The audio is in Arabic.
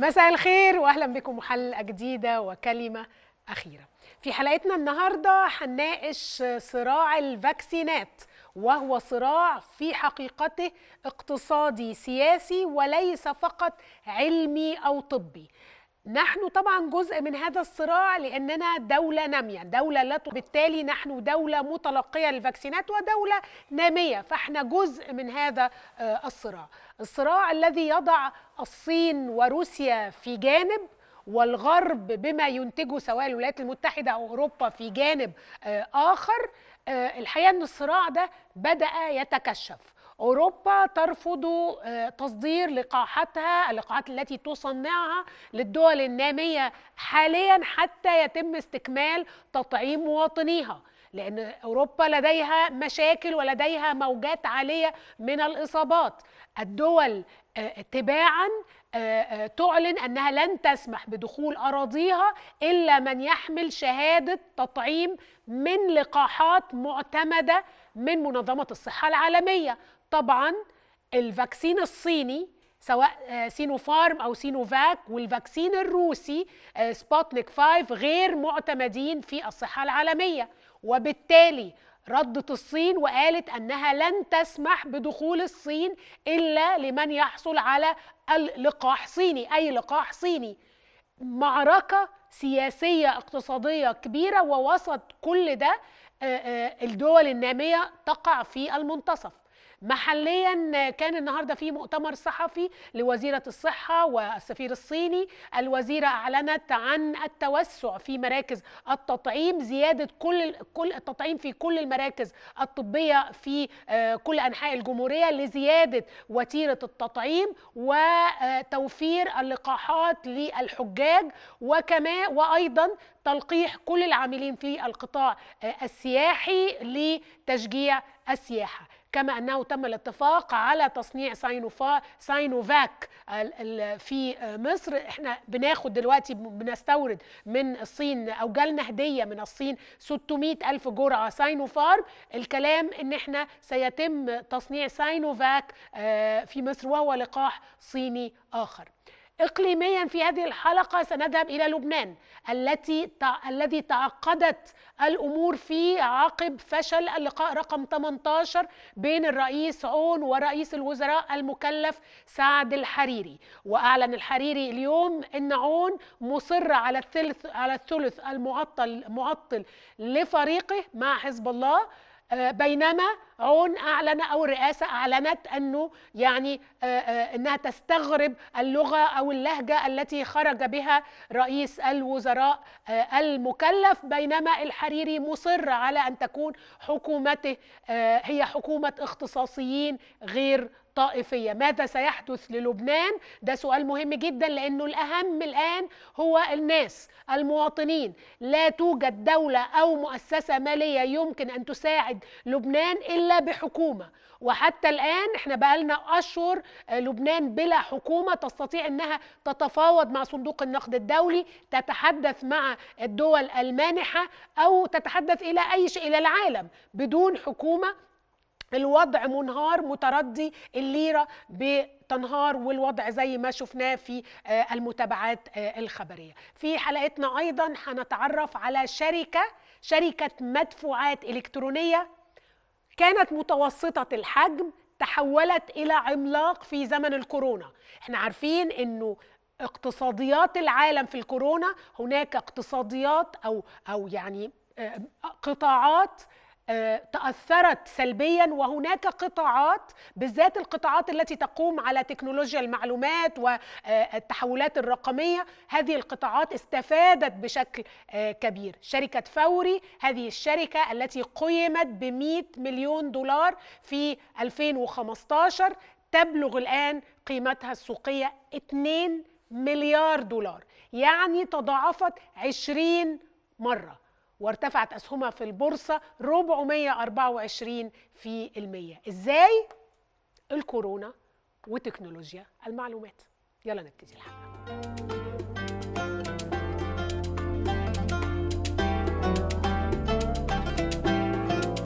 مساء الخير واهلا بكم حلقه جديده وكلمه اخيره في حلقتنا النهارده هنناقش صراع الفاكسينات وهو صراع في حقيقته اقتصادي سياسي وليس فقط علمي او طبي نحن طبعا جزء من هذا الصراع لاننا دوله ناميه دوله لا بالتالي نحن دوله متلقيه للفاكسينات ودوله ناميه فاحنا جزء من هذا آه، الصراع الصراع الذي يضع الصين وروسيا في جانب والغرب بما ينتجه سواء الولايات المتحده او اوروبا في جانب آه، اخر آه، الحقيقه ان الصراع ده بدا يتكشف أوروبا ترفض آه، تصدير لقاحاتها اللقاحات التي تصنعها للدول النامية حاليا حتى يتم استكمال تطعيم مواطنيها لأن أوروبا لديها مشاكل ولديها موجات عالية من الإصابات الدول آه، تباعا آه، تعلن انها لن تسمح بدخول اراضيها الا من يحمل شهاده تطعيم من لقاحات معتمده من منظمه الصحه العالميه طبعا الفاكسين الصيني سواء آه، سينوفارم او سينوفاك والفاكسين الروسي آه، سبوتنيك 5 غير معتمدين في الصحه العالميه وبالتالي ردت الصين وقالت انها لن تسمح بدخول الصين الا لمن يحصل على اللقاح صيني اي لقاح صيني معركه سياسيه اقتصاديه كبيره ووسط كل ده آه، الدول الناميه تقع في المنتصف محليا كان النهارده في مؤتمر صحفي لوزيره الصحه والسفير الصيني الوزيره اعلنت عن التوسع في مراكز التطعيم زياده كل كل التطعيم في كل المراكز الطبيه في آه، كل انحاء الجمهوريه لزياده وتيره التطعيم وتوفير اللقاحات للحجاج وكما وايضا تلقيح كل العاملين في القطاع آه، السياحي لتشجيع السياحه كما أنه تم الاتفاق على تصنيع ساينوفا ساينوفاك في مصر احنا بناخد دلوقتي بنستورد من الصين أو جالنا هدية من الصين 600 ألف جرعة ساينوفارم الكلام أن احنا سيتم تصنيع ساينوفاك آه، في مصر وهو لقاح صيني آخر إقليميا في هذه الحلقة سنذهب إلى لبنان التي الذي تعقدت الأمور فيه عقب فشل اللقاء رقم 18 بين الرئيس عون ورئيس الوزراء المكلف سعد الحريري وأعلن الحريري اليوم أن عون مصر على الثلث على الثلث المعطل معطل لفريقه مع حزب الله آه، بينما عون اعلن او الرئاسه اعلنت انه يعني آه، آه، انها تستغرب اللغه او اللهجه التي خرج بها رئيس الوزراء المكلف بينما الحريري مصر على ان تكون حكومته هي حكومه اختصاصيين غير طائفية ماذا سيحدث للبنان ده سؤال مهم جدا لأنه الأهم الآن هو الناس المواطنين لا توجد دولة أو مؤسسة مالية يمكن أن تساعد لبنان إلا بحكومة وحتى الآن احنا بقالنا أشهر لبنان بلا حكومة تستطيع أنها تتفاوض مع صندوق النقد الدولي تتحدث مع الدول المانحة أو تتحدث إلى أي شيء إلى العالم بدون حكومة الوضع منهار متردي الليره بتنهار والوضع زي ما شفناه في آه، المتابعات آه، الخبريه. في حلقتنا ايضا هنتعرف على شركه شركه مدفوعات الكترونيه كانت متوسطه الحجم تحولت الى عملاق في زمن الكورونا. احنا عارفين انه اقتصاديات العالم في الكورونا هناك اقتصاديات او او يعني آه، قطاعات آه، تاثرت سلبيا وهناك قطاعات بالذات القطاعات التي تقوم على تكنولوجيا المعلومات والتحولات الرقميه هذه القطاعات استفادت بشكل آه، كبير شركه فوري هذه الشركه التي قيمت ب 100 مليون دولار في 2015 تبلغ الان قيمتها السوقيه 2 مليار دولار يعني تضاعفت 20 مره وارتفعت أسهمها في البورصة 424 في المية إزاي؟ الكورونا وتكنولوجيا المعلومات يلا نبتدي الحلقة